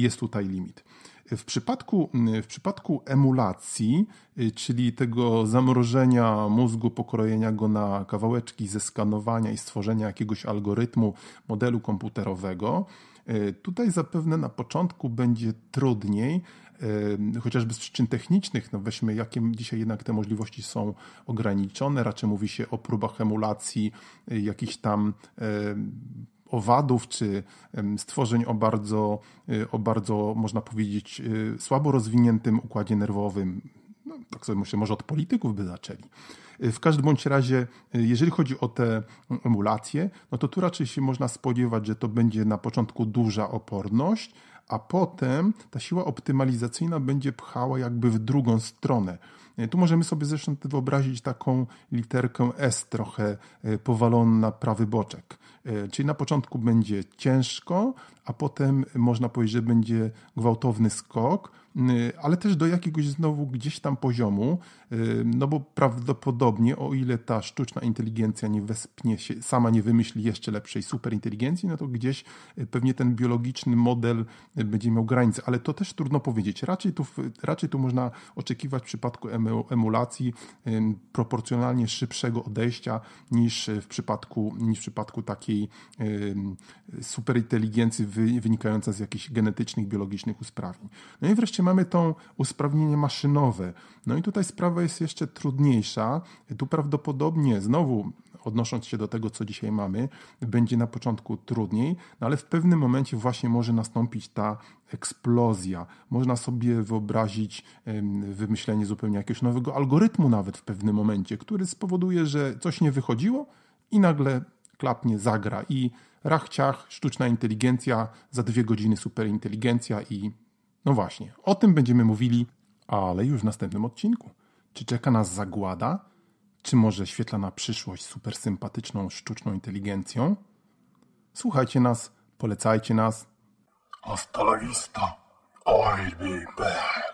jest tutaj limit. W przypadku, w przypadku emulacji, czyli tego zamrożenia mózgu, pokrojenia go na kawałeczki, zeskanowania i stworzenia jakiegoś algorytmu, modelu komputerowego, tutaj zapewne na początku będzie trudniej, chociażby z przyczyn technicznych, no weźmy, jakie dzisiaj jednak te możliwości są ograniczone. Raczej mówi się o próbach emulacji jakichś tam owadów czy stworzeń o bardzo, y, o bardzo, można powiedzieć, y, słabo rozwiniętym układzie nerwowym. No, tak sobie myślę, może od polityków by zaczęli. Y, w każdym bądź razie, jeżeli chodzi o te mm, emulacje, no to tu raczej się można spodziewać, że to będzie na początku duża oporność, a potem ta siła optymalizacyjna będzie pchała jakby w drugą stronę. Tu możemy sobie zresztą wyobrazić taką literkę S trochę powaloną na prawy boczek. E, czyli na początku będzie ciężko, a potem można powiedzieć, że będzie gwałtowny skok Y, ale też do jakiegoś znowu gdzieś tam poziomu, y, no bo prawdopodobnie, o ile ta sztuczna inteligencja nie wespnie się, sama nie wymyśli jeszcze lepszej superinteligencji, no to gdzieś y, pewnie ten biologiczny model będzie miał granice, ale to też trudno powiedzieć. Raczej tu, raczej tu można oczekiwać w przypadku emulacji proporcjonalnie szybszego odejścia niż w przypadku, niż w przypadku takiej superinteligencji wynikającej z jakichś genetycznych, biologicznych usprawnień. No i wreszcie mamy to usprawnienie maszynowe. No i tutaj sprawa jest jeszcze trudniejsza. Tu prawdopodobnie znowu odnosząc się do tego, co dzisiaj mamy, będzie na początku trudniej, no ale w pewnym momencie właśnie może nastąpić ta eksplozja. Można sobie wyobrazić wymyślenie zupełnie jakiegoś nowego algorytmu, nawet w pewnym momencie, który spowoduje, że coś nie wychodziło i nagle klapnie zagra i rachciach, sztuczna inteligencja, za dwie godziny superinteligencja i no właśnie, o tym będziemy mówili, ale już w następnym odcinku. Czy czeka nas zagłada? Czy może świetlana przyszłość supersympatyczną sztuczną inteligencją? Słuchajcie nas, polecajcie nas. Hasta la vista, I'll be back.